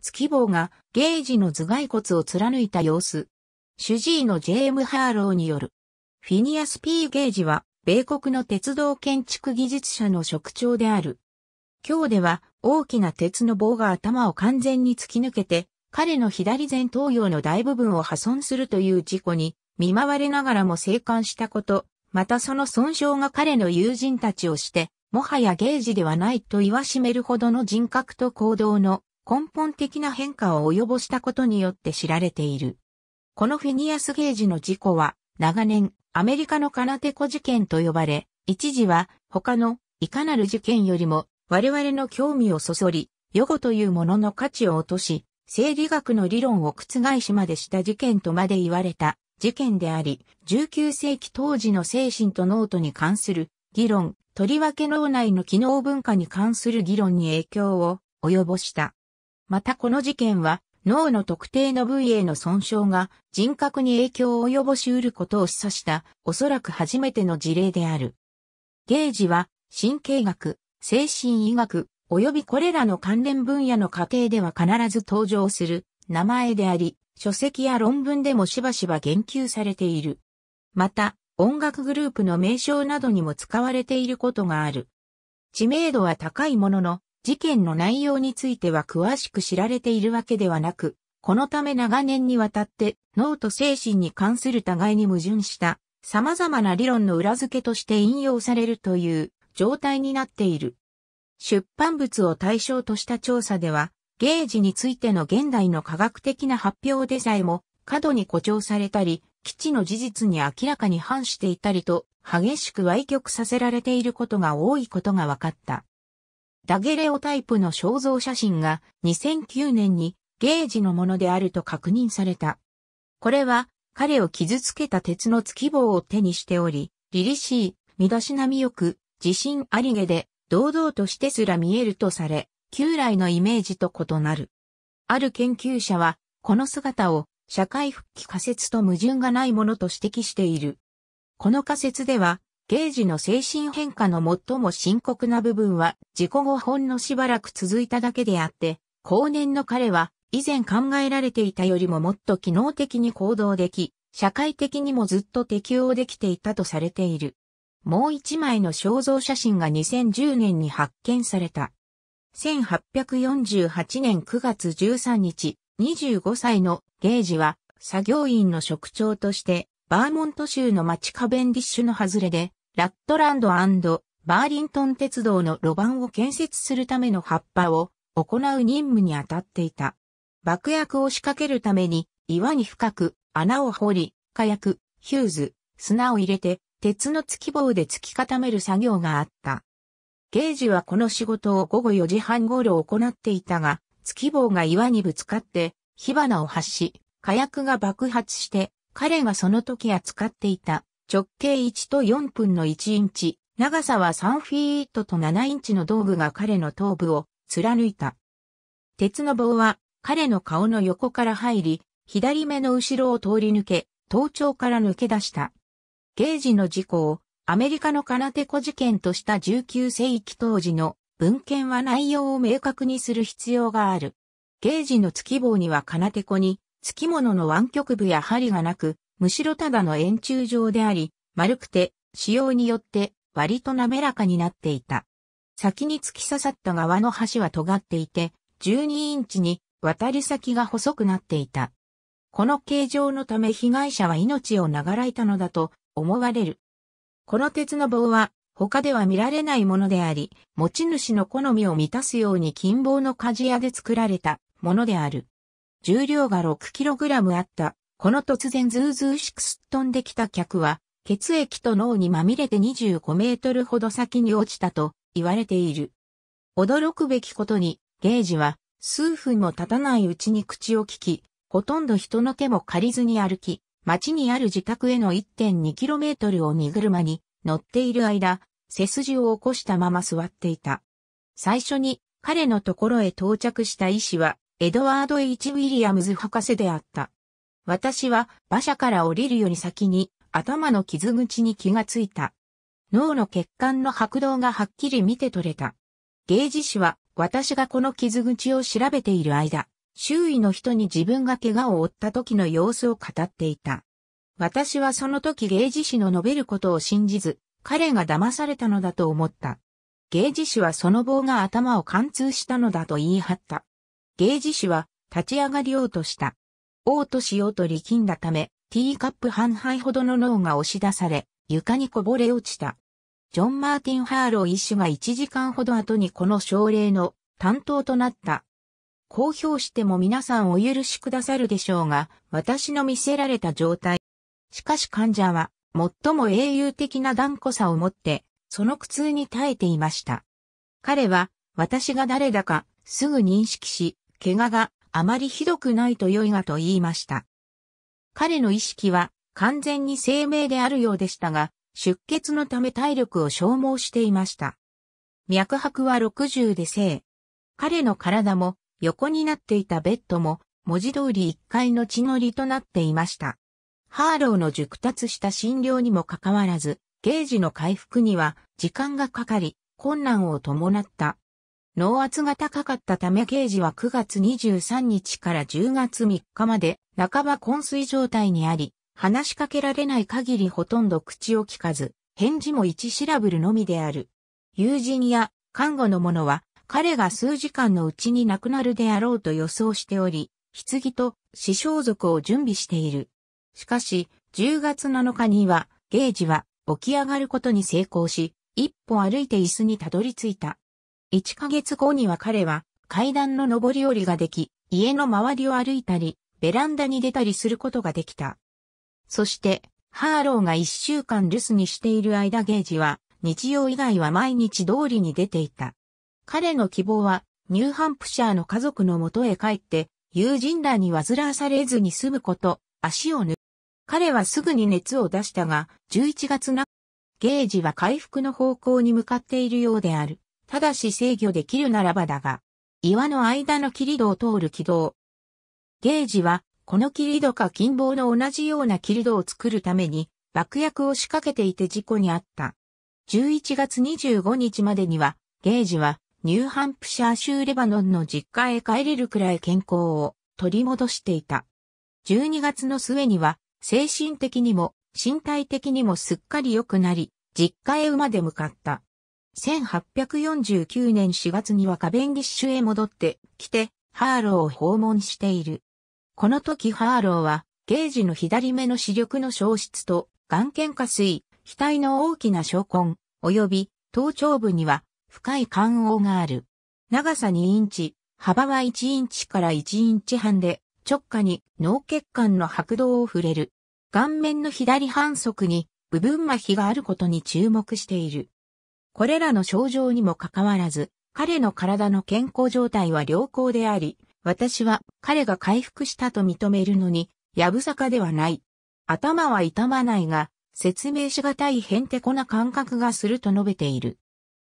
月棒がゲージの頭蓋骨を貫いた様子。主治医の J.M. ハーローによる。フィニアス・ P・ ゲージは、米国の鉄道建築技術者の職長である。今日では、大きな鉄の棒が頭を完全に突き抜けて、彼の左前頭葉の大部分を破損するという事故に見舞われながらも生還したこと、またその損傷が彼の友人たちをして、もはやゲージではないと言わしめるほどの人格と行動の根本的な変化を及ぼしたことによって知られている。このフィニアス・ゲージの事故は、長年、アメリカのカナテコ事件と呼ばれ、一時は、他の、いかなる事件よりも、我々の興味をそそり、予後というものの価値を落とし、生理学の理論を覆しまでした事件とまで言われた事件であり、19世紀当時の精神と脳とに関する議論、とりわけ脳内の機能文化に関する議論に影響を及ぼした。またこの事件は、脳の特定の部位への損傷が人格に影響を及ぼし得ることを示唆した、おそらく初めての事例である。ゲージは、神経学、精神医学、及びこれらの関連分野の過程では必ず登場する名前であり、書籍や論文でもしばしば言及されている。また、音楽グループの名称などにも使われていることがある。知名度は高いものの、事件の内容については詳しく知られているわけではなく、このため長年にわたって脳と精神に関する互いに矛盾した様々な理論の裏付けとして引用されるという状態になっている。出版物を対象とした調査では、ゲージについての現代の科学的な発表でさえも過度に誇張されたり、基地の事実に明らかに反していたりと、激しく歪曲させられていることが多いことが分かった。ダゲレオタイプの肖像写真が2009年にゲージのものであると確認された。これは彼を傷つけた鉄のき棒を手にしており、凛々しい、身だしなみよく、自信ありげで、堂々としてすら見えるとされ、旧来のイメージと異なる。ある研究者は、この姿を社会復帰仮説と矛盾がないものと指摘している。この仮説では、ゲージの精神変化の最も深刻な部分は事故後ほんのしばらく続いただけであって、後年の彼は以前考えられていたよりももっと機能的に行動でき、社会的にもずっと適応できていたとされている。もう一枚の肖像写真が2010年に発見された。1848年9月13日、25歳のゲージは作業員の職長としてバーモント州の町カベンディッシュの外れでラットランドバーリントン鉄道の路盤を建設するための葉っぱを行う任務に当たっていた。爆薬を仕掛けるために岩に深く穴を掘り、火薬、ヒューズ、砂を入れて鉄の突き棒で突き固める作業があった。ゲージはこの仕事を午後4時半頃行っていたが、月棒が岩にぶつかって火花を発し、火薬が爆発して、彼がその時扱っていた直径1と4分の1インチ、長さは3フィートと7インチの道具が彼の頭部を貫いた。鉄の棒は彼の顔の横から入り、左目の後ろを通り抜け、頭頂から抜け出した。ゲージの事故をアメリカのナ手子事件とした19世紀当時の文献は内容を明確にする必要がある。ゲージの月棒にはナ手子に、月物の湾曲部や針がなく、むしろただの円柱状であり、丸くて、使用によって割と滑らかになっていた。先に突き刺さった側の端は尖っていて、12インチに渡り先が細くなっていた。この形状のため被害者は命を長らいたのだと思われる。この鉄の棒は他では見られないものであり、持ち主の好みを満たすように金棒の鍛冶屋で作られたものである。重量が 6kg あったこの突然ズーズーしくすっ飛んできた客は、血液と脳にまみれて25メートルほど先に落ちたと言われている。驚くべきことに、ゲージは数分も経たないうちに口を聞き、ほとんど人の手も借りずに歩き、町にある自宅への 1.2km を荷車に乗っている間、背筋を起こしたまま座っていた。最初に彼のところへ到着した医師は、エドワード・ H・ ウィリアムズ博士であった。私は馬車から降りるより先に頭の傷口に気がついた。脳の血管の拍動がはっきり見て取れた。ゲージ氏は私がこの傷口を調べている間、周囲の人に自分が怪我を負った時の様子を語っていた。私はその時ゲージ氏の述べることを信じず、彼が騙されたのだと思った。ゲージ氏はその棒が頭を貫通したのだと言い張った。ゲージ氏は立ち上がりようとした。嘔としようと力んだため、ティーカップ半杯ほどの脳が押し出され、床にこぼれ落ちた。ジョン・マーティン・ハーロー医師が1時間ほど後にこの症例の担当となった。公表しても皆さんお許しくださるでしょうが、私の見せられた状態。しかし患者は、最も英雄的な断固さを持って、その苦痛に耐えていました。彼は、私が誰だか、すぐ認識し、怪我があまりひどくないと良いがと言いました。彼の意識は完全に生命であるようでしたが、出血のため体力を消耗していました。脈拍は60で生。彼の体も横になっていたベッドも文字通り1階の血のりとなっていました。ハーローの熟達した診療にもかかわらず、ゲージの回復には時間がかかり、困難を伴った脳圧が高かったため刑事は9月23日から10月3日まで半ば昏睡状態にあり、話しかけられない限りほとんど口を聞かず、返事も1シラブルのみである。友人や看護の者は彼が数時間のうちに亡くなるであろうと予想しており、棺と死傷族を準備している。しかし、10月7日には、ゲージは起き上がることに成功し、一歩歩いて椅子にたどり着いた。1ヶ月後には彼は階段の上り下りができ、家の周りを歩いたり、ベランダに出たりすることができた。そして、ハーローが1週間留守にしている間ゲージは、日曜以外は毎日通りに出ていた。彼の希望は、ニューハンプシャーの家族の元へ帰って、友人らに煩わされずに済むこと、足を抜く。彼はすぐに熱を出したが、11月な、ゲージは回復の方向に向かっているようである。ただし制御できるならばだが、岩の間の切り戸を通る軌道。ゲージは、この切り戸か金棒の同じような切り戸を作るために、爆薬を仕掛けていて事故にあった。11月25日までには、ゲージは、ニューハンプシャー州レバノンの実家へ帰れるくらい健康を取り戻していた。12月の末には、精神的にも、身体的にもすっかり良くなり、実家へ馬で向かった。1849年4月にはカベンディッシュへ戻ってきて、ハーローを訪問している。この時ハーローは、ゲージの左目の視力の消失と、眼瞼下垂、額の大きな小根、及び頭頂部には深い感応がある。長さ2インチ、幅は1インチから1インチ半で、直下に脳血管の拍動を触れる。顔面の左半側に部分麻痺があることに注目している。これらの症状にもかかわらず、彼の体の健康状態は良好であり、私は彼が回復したと認めるのに、やぶさかではない。頭は痛まないが、説明しがたいへんてこな感覚がすると述べている。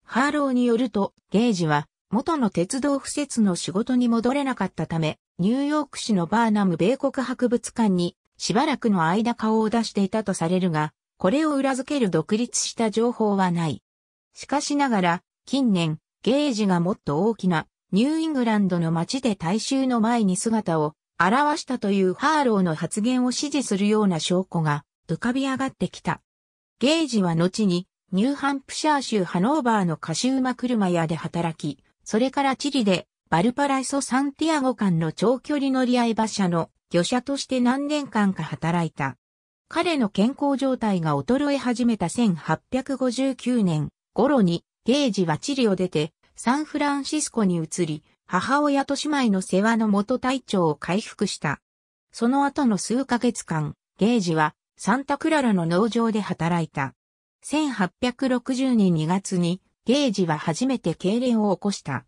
ハーローによると、ゲージは、元の鉄道敷設の仕事に戻れなかったため、ニューヨーク市のバーナム米国博物館に、しばらくの間顔を出していたとされるが、これを裏付ける独立した情報はない。しかしながら、近年、ゲージがもっと大きなニューイングランドの街で大衆の前に姿を現したというハーローの発言を支持するような証拠が浮かび上がってきた。ゲージは後にニューハンプシャー州ハノーバーのカシウマ車屋で働き、それからチリでバルパライソ・サンティアゴ間の長距離乗り合い馬車の漁車として何年間か働いた。彼の健康状態が衰え始めた1859年、頃に、ゲージはチリを出て、サンフランシスコに移り、母親と姉妹の世話の元体調を回復した。その後の数ヶ月間、ゲージはサンタクララの農場で働いた。1860年2月にゲージは初めて痙攣を起こした。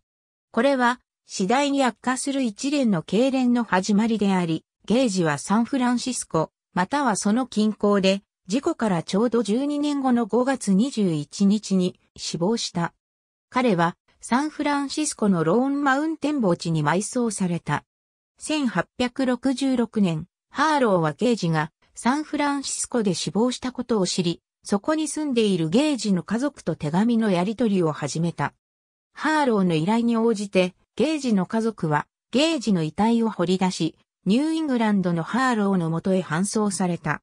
これは次第に悪化する一連の痙攣の始まりであり、ゲージはサンフランシスコ、またはその近郊で事故からちょうど12年後の5月21日に死亡した。彼はサンフランシスコのローンマウンテン墓地に埋葬された。1866年、ハーローはゲージがサンフランシスコで死亡したことを知り、そこに住んでいるゲージの家族と手紙のやり取りを始めた。ハーローの依頼に応じて、ゲージの家族は、ゲージの遺体を掘り出し、ニューイングランドのハーローのもとへ搬送された。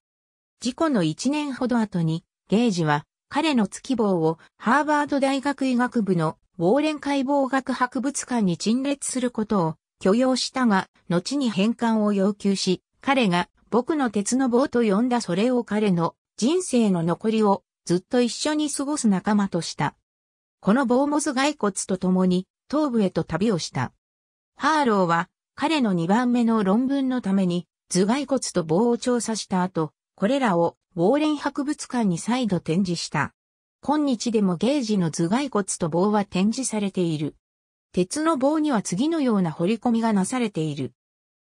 事故の1年ほど後に、ゲージは彼の月棒をハーバード大学医学部のウォーレン解剖学博物館に陳列することを許容したが、後に返還を要求し、彼が僕の鉄の棒と呼んだそれを彼の人生の残りをずっと一緒に過ごす仲間とした。この棒も、モス骸骨と共に東部へと旅をした。ハーローは彼の2番目の論文のために頭骸骨と棒を調査した後、これらをウォーレン博物館に再度展示した。今日でもゲージの頭蓋骨と棒は展示されている。鉄の棒には次のような彫り込みがなされている。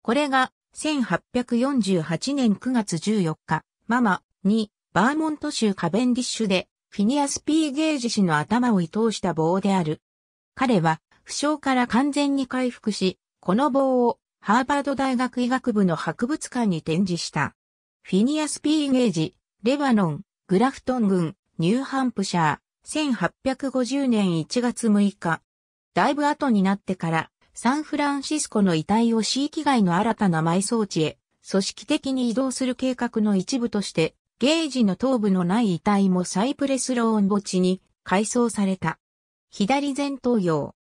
これが1848年9月14日、ママにバーモント州カベンディッシュでフィニアス・ピー・ゲージ氏の頭を移通した棒である。彼は負傷から完全に回復し、この棒をハーバード大学医学部の博物館に展示した。フィニアス・ピー・ゲージ、レバノン、グラフトン郡、ニューハンプシャー、1850年1月6日。だいぶ後になってから、サンフランシスコの遺体を地域外の新たな埋葬地へ、組織的に移動する計画の一部として、ゲージの頭部のない遺体もサイプレスローン墓地に改装された。左前頭葉。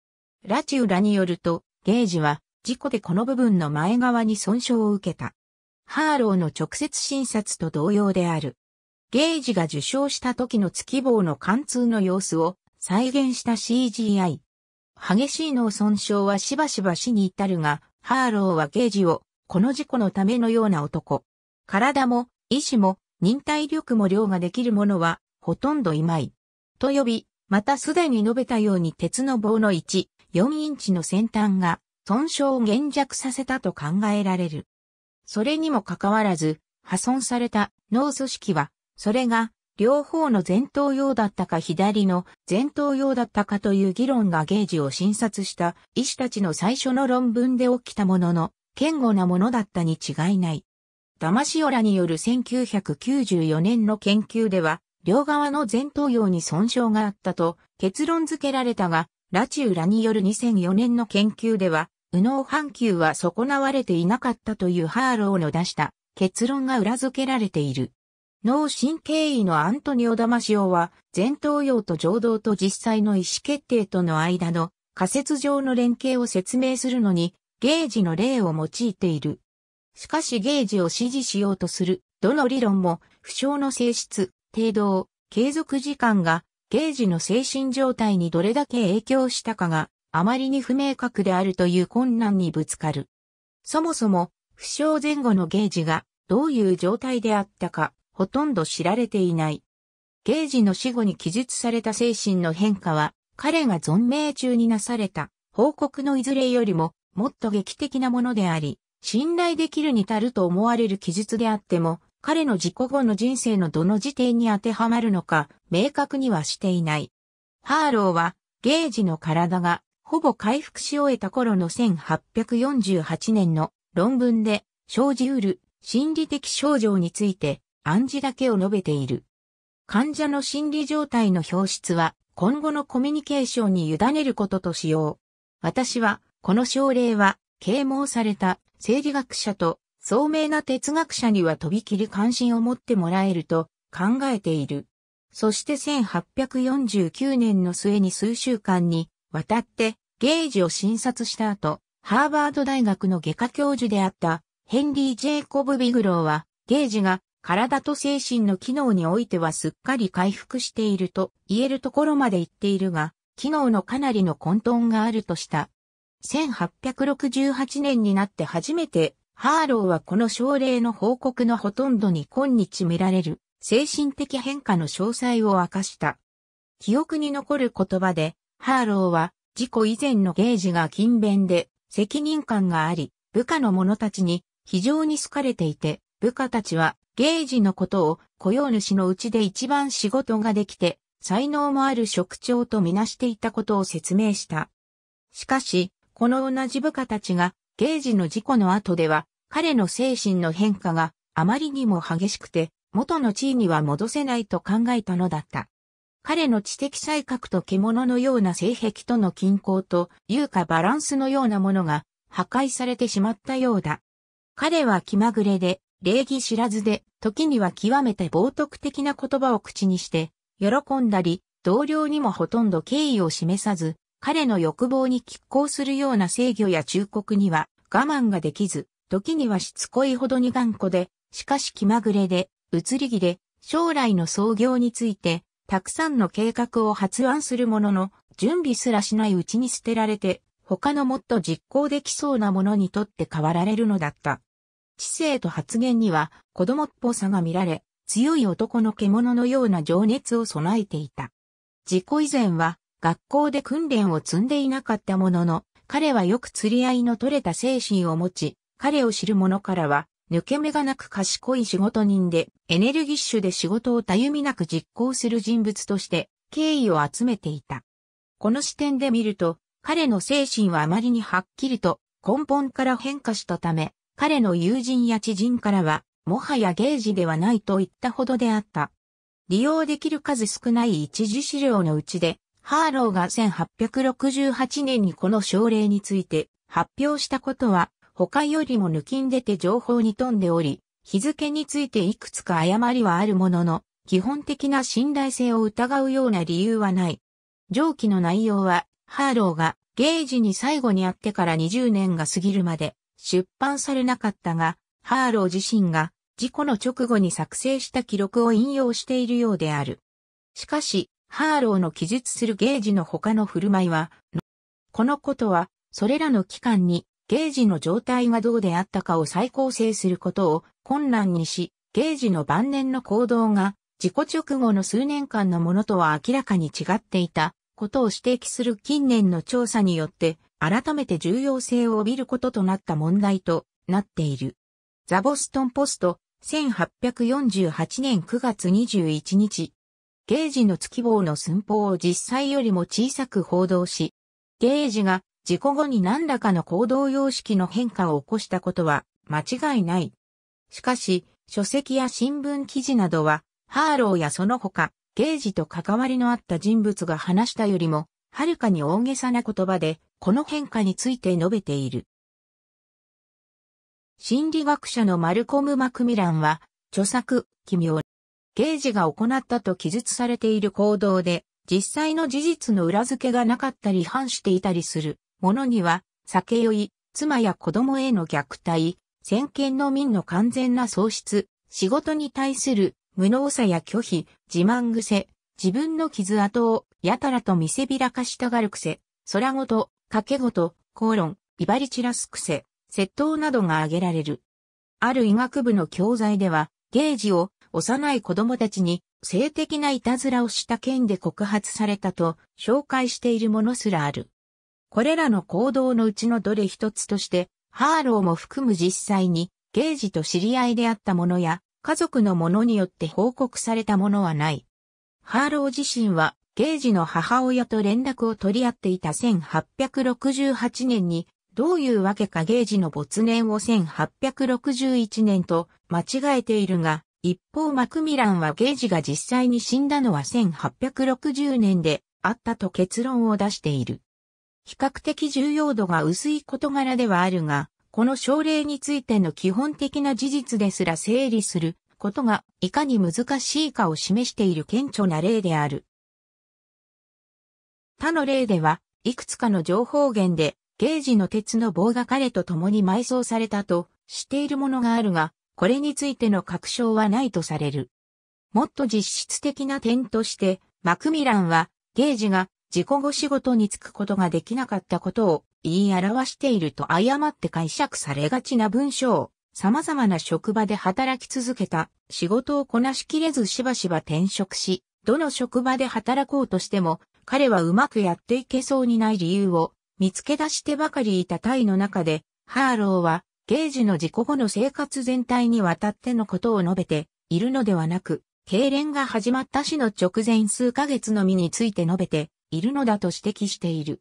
ラチューラによると、ゲージは事故でこの部分の前側に損傷を受けた。ハーローの直接診察と同様である。ゲージが受賞した時の月棒の貫通の様子を再現した CGI。激しい脳損傷はしばしば死に至るが、ハーローはゲージを、この事故のためのような男。体も、意志も、忍耐力も量ができるものは、ほとんどいまい。と呼び、またすでに述べたように鉄の棒の1、4インチの先端が、損傷を減弱させたと考えられる。それにもかかわらず、破損された脳組織は、それが両方の前頭葉だったか左の前頭葉だったかという議論がゲージを診察した医師たちの最初の論文で起きたものの、堅固なものだったに違いない。ダマシオラによる1994年の研究では、両側の前頭葉に損傷があったと結論付けられたが、ラチューラによる2004年の研究では、右脳半球は損なわれていなかったというハーローの出した結論が裏付けられている。脳神経医のアントニオ・ダマシオは、前頭葉と情動と実際の意思決定との間の仮説上の連携を説明するのに、ゲージの例を用いている。しかしゲージを支持しようとする、どの理論も、不詳の性質、程度、継続時間が、ゲージの精神状態にどれだけ影響したかがあまりに不明確であるという困難にぶつかる。そもそも、負傷前後のゲージがどういう状態であったか、ほとんど知られていない。ゲージの死後に記述された精神の変化は、彼が存命中になされた報告のいずれよりも、もっと劇的なものであり、信頼できるに足ると思われる記述であっても、彼の事故後の人生のどの時点に当てはまるのか、明確にはしていない。ハーローは、ゲージの体がほぼ回復し終えた頃の1848年の論文で生じうる心理的症状について暗示だけを述べている。患者の心理状態の表出は今後のコミュニケーションに委ねることとしよう。私はこの症例は啓蒙された生理学者と聡明な哲学者にはとびきり関心を持ってもらえると考えている。そして1849年の末に数週間にわたってゲージを診察した後、ハーバード大学の外科教授であったヘンリー・ジェイコブ・ビグローは、ゲージが体と精神の機能においてはすっかり回復していると言えるところまで言っているが、機能のかなりの混沌があるとした。1868年になって初めて、ハーローはこの症例の報告のほとんどに今日見られる精神的変化の詳細を明かした。記憶に残る言葉で、ハーローは事故以前のゲージが勤勉で、責任感があり、部下の者たちに非常に好かれていて、部下たちはゲージのことを雇用主のうちで一番仕事ができて、才能もある職長とみなしていたことを説明した。しかし、この同じ部下たちが、ゲージの事故の後では、彼の精神の変化があまりにも激しくて、元の地位には戻せないと考えたのだった。彼の知的才覚と獣のような性癖との均衡と、優うかバランスのようなものが、破壊されてしまったようだ。彼は気まぐれで、礼儀知らずで、時には極めて冒涜的な言葉を口にして、喜んだり、同僚にもほとんど敬意を示さず、彼の欲望に拮抗するような制御や忠告には我慢ができず、時にはしつこいほどに頑固で、しかし気まぐれで、移り気で、将来の創業について、たくさんの計画を発案するものの、準備すらしないうちに捨てられて、他のもっと実行できそうなものにとって変わられるのだった。知性と発言には子供っぽさが見られ、強い男の獣のような情熱を備えていた。自己以前は学校で訓練を積んでいなかったものの、彼はよく釣り合いの取れた精神を持ち、彼を知る者からは抜け目がなく賢い仕事人で、エネルギッシュで仕事をたゆみなく実行する人物として、敬意を集めていた。この視点で見ると、彼の精神はあまりにはっきりと根本から変化したため、彼の友人や知人からは、もはやゲージではないと言ったほどであった。利用できる数少ない一次資料のうちで、ハーローが1868年にこの症例について発表したことは他よりも抜きんでて情報に富んでおり、日付についていくつか誤りはあるものの、基本的な信頼性を疑うような理由はない。上記の内容は、ハーローがゲージに最後に会ってから20年が過ぎるまで出版されなかったが、ハーロー自身が事故の直後に作成した記録を引用しているようである。しかし、ハーローの記述するゲージの他の振る舞いは、このことは、それらの期間にゲージの状態がどうであったかを再構成することを困難にし、ゲージの晩年の行動が事故直後の数年間のものとは明らかに違っていたことを指摘する近年の調査によって改めて重要性を帯びることとなった問題となっている。ザ・ボストン・ポスト1848年9月21日ゲージの月棒の寸法を実際よりも小さく報道し、ゲージが事故後に何らかの行動様式の変化を起こしたことは間違いない。しかし、書籍や新聞記事などは、ハーローやその他、ゲージと関わりのあった人物が話したよりも、はるかに大げさな言葉で、この変化について述べている。心理学者のマルコム・マクミランは、著作、奇妙。ゲージが行ったと記述されている行動で、実際の事実の裏付けがなかったり反していたりする者には、酒酔い、妻や子供への虐待、先見の民の完全な喪失、仕事に対する無能さや拒否、自慢癖、自分の傷跡をやたらと見せびらかしたがる癖、空ごと、掛けごと、口論、威張り散らす癖、窃盗などが挙げられる。ある医学部の教材では、ゲージを幼い子供たちに性的ないたずらをした件で告発されたと紹介しているものすらある。これらの行動のうちのどれ一つとして、ハーローも含む実際に、ゲージと知り合いであったものや、家族のものによって報告されたものはない。ハーロー自身は、ゲージの母親と連絡を取り合っていた1868年に、どういうわけかゲージの没年を1861年と間違えているが、一方マクミランはゲージが実際に死んだのは1860年であったと結論を出している。比較的重要度が薄い事柄ではあるが、この症例についての基本的な事実ですら整理することがいかに難しいかを示している顕著な例である。他の例では、いくつかの情報源で、ゲージの鉄の棒が彼と共に埋葬されたとしているものがあるが、これについての確証はないとされる。もっと実質的な点として、マクミランは、ゲージが事故後仕事に就くことができなかったことを言い表していると誤って解釈されがちな文章。様々な職場で働き続けた仕事をこなしきれずしばしば転職し、どの職場で働こうとしても彼はうまくやっていけそうにない理由を見つけ出してばかりいたタイの中で、ハーローはゲージの事故後の生活全体にわたってのことを述べているのではなく、痙攣が始まった死の直前数ヶ月のみについて述べているのだと指摘している。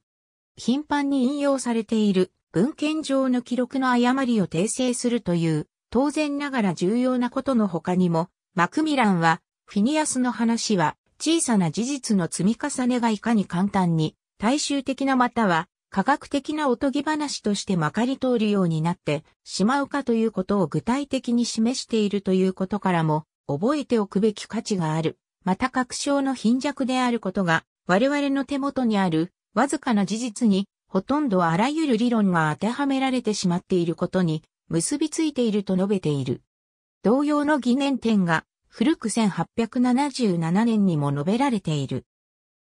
頻繁に引用されている文献上の記録の誤りを訂正するという当然ながら重要なことの他にも、マクミランはフィニアスの話は小さな事実の積み重ねがいかに簡単に大衆的なまたは科学的なおとぎ話としてまかり通るようになってしまうかということを具体的に示しているということからも覚えておくべき価値がある。また確証の貧弱であることが我々の手元にあるわずかな事実にほとんどあらゆる理論が当てはめられてしまっていることに結びついていると述べている。同様の疑念点が古く1877年にも述べられている。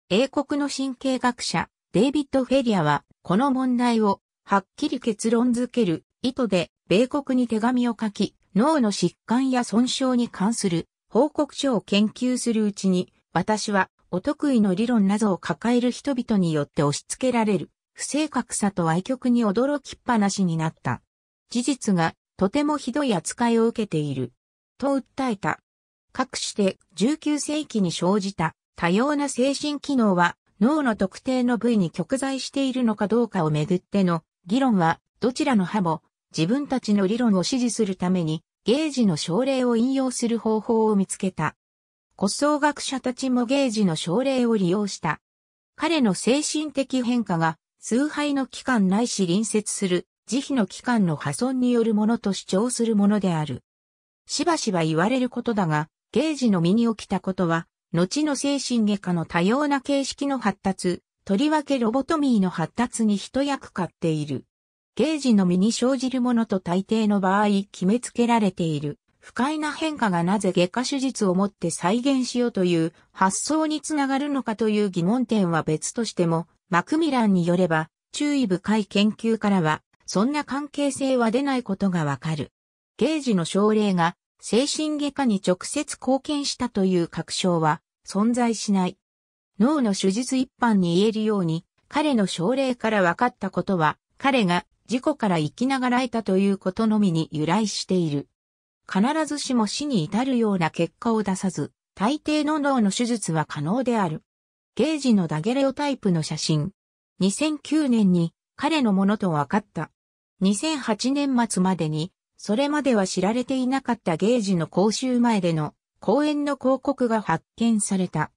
英国の神経学者デイビッド・フェリアはこの問題をはっきり結論づける意図で米国に手紙を書き脳の疾患や損傷に関する報告書を研究するうちに私はお得意の理論などを抱える人々によって押し付けられる、不正確さと愛曲に驚きっぱなしになった。事実が、とてもひどい扱いを受けている。と訴えた。かくして19世紀に生じた多様な精神機能は脳の特定の部位に極在しているのかどうかをめぐっての議論はどちらの派も自分たちの理論を支持するためにゲージの症例を引用する方法を見つけた。骨葬学者たちもゲージの症例を利用した。彼の精神的変化が崇拝の期間ないし隣接する慈悲の期間の破損によるものと主張するものである。しばしば言われることだが、ゲージの身に起きたことは、後の精神外科の多様な形式の発達、とりわけロボトミーの発達に一役買っている。ゲージの身に生じるものと大抵の場合決めつけられている。不快な変化がなぜ外科手術をもって再現しようという発想につながるのかという疑問点は別としても、マクミランによれば、注意深い研究からは、そんな関係性は出ないことがわかる。ゲージの症例が、精神外科に直接貢献したという確証は、存在しない。脳の手術一般に言えるように、彼の症例から分かったことは、彼が事故から生きながら得たということのみに由来している。必ずしも死に至るような結果を出さず、大抵の脳の手術は可能である。ゲージのダゲレオタイプの写真。2009年に彼のものと分かった。2008年末までに、それまでは知られていなかったゲージの講習前での講演の広告が発見された。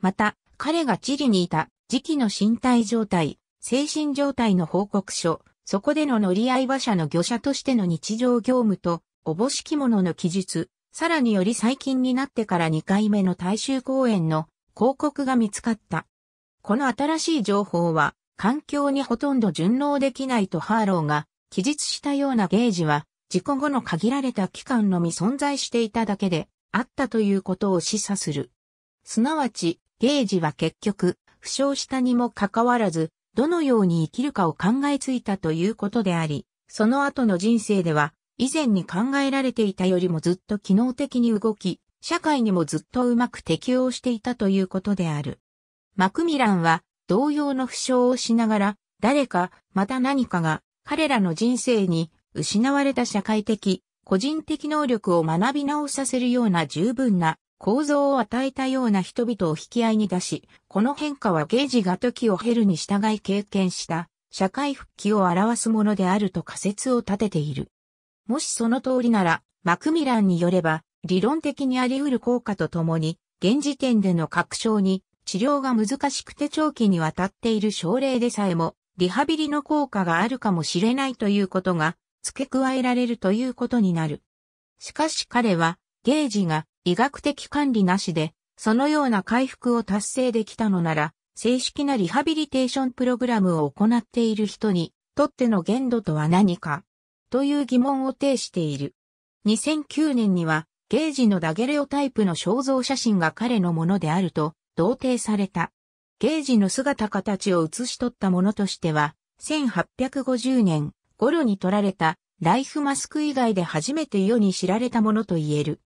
また、彼がチリにいた時期の身体状態、精神状態の報告書、そこでの乗り合い馬車の業者としての日常業務とおぼしきものの記述、さらにより最近になってから2回目の大衆公演の広告が見つかった。この新しい情報は、環境にほとんど順応できないとハーローが記述したようなゲージは、事故後の限られた期間のみ存在していただけで、あったということを示唆する。すなわち、ゲージは結局、負傷したにもかかわらず、どのように生きるかを考えついたということであり、その後の人生では、以前に考えられていたよりもずっと機能的に動き、社会にもずっとうまく適応していたということである。マクミランは同様の負傷をしながら、誰か、また何かが彼らの人生に失われた社会的、個人的能力を学び直させるような十分な構造を与えたような人々を引き合いに出し、この変化はゲージが時を経るに従い経験した社会復帰を表すものであると仮説を立てている。もしその通りなら、マクミランによれば、理論的にあり得る効果とともに、現時点での確証に治療が難しくて長期にわたっている症例でさえも、リハビリの効果があるかもしれないということが付け加えられるということになる。しかし彼は、ゲージが医学的管理なしで、そのような回復を達成できたのなら、正式なリハビリテーションプログラムを行っている人にとっての限度とは何か、という疑問を呈している。2009年には、ゲージのダゲレオタイプの肖像写真が彼のものであると、同定された。ゲージの姿形を写し取ったものとしては、1850年頃に撮られたライフマスク以外で初めて世に知られたものと言える。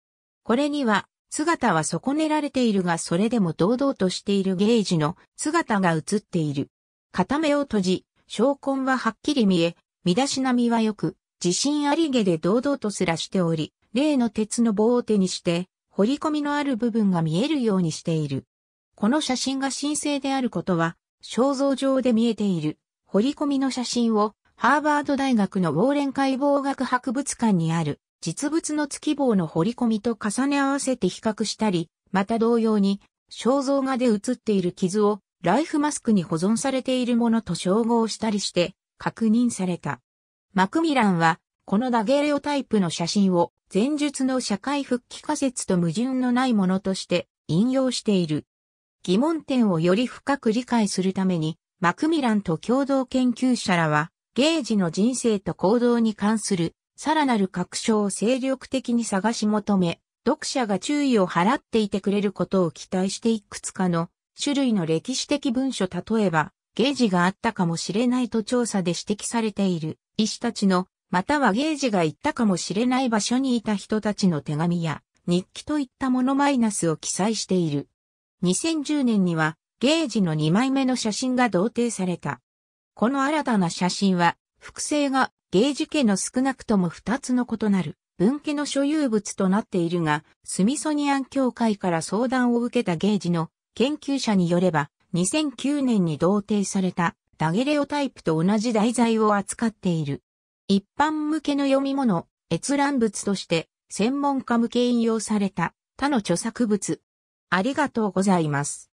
これには、姿は損ねられているがそれでも堂々としているゲージの姿が映っている。片目を閉じ、証魂ははっきり見え、身だしなみは良く、自信ありげで堂々とすらしており、例の鉄の棒を手にして、彫り込みのある部分が見えるようにしている。この写真が神聖であることは、肖像上で見えている、彫り込みの写真を、ハーバード大学のウォーレン解剖学博物館にある、実物の月棒の彫り込みと重ね合わせて比較したり、また同様に、肖像画で写っている傷を、ライフマスクに保存されているものと照合したりして、確認された。マクミランは、このダゲレオタイプの写真を、前述の社会復帰仮説と矛盾のないものとして引用している。疑問点をより深く理解するために、マクミランと共同研究者らは、ゲージの人生と行動に関する、さらなる確証を精力的に探し求め、読者が注意を払っていてくれることを期待していくつかの種類の歴史的文書例えば、ゲージがあったかもしれないと調査で指摘されている。医師たちの、またはゲージが行ったかもしれない場所にいた人たちの手紙や日記といったものマイナスを記載している。2010年にはゲージの2枚目の写真が同定された。この新たな写真は、複製がゲージ家の少なくとも2つの異なる文家の所有物となっているが、スミソニアン協会から相談を受けたゲージの研究者によれば、2009年に同定されたダゲレオタイプと同じ題材を扱っている。一般向けの読み物、閲覧物として専門家向け引用された他の著作物。ありがとうございます。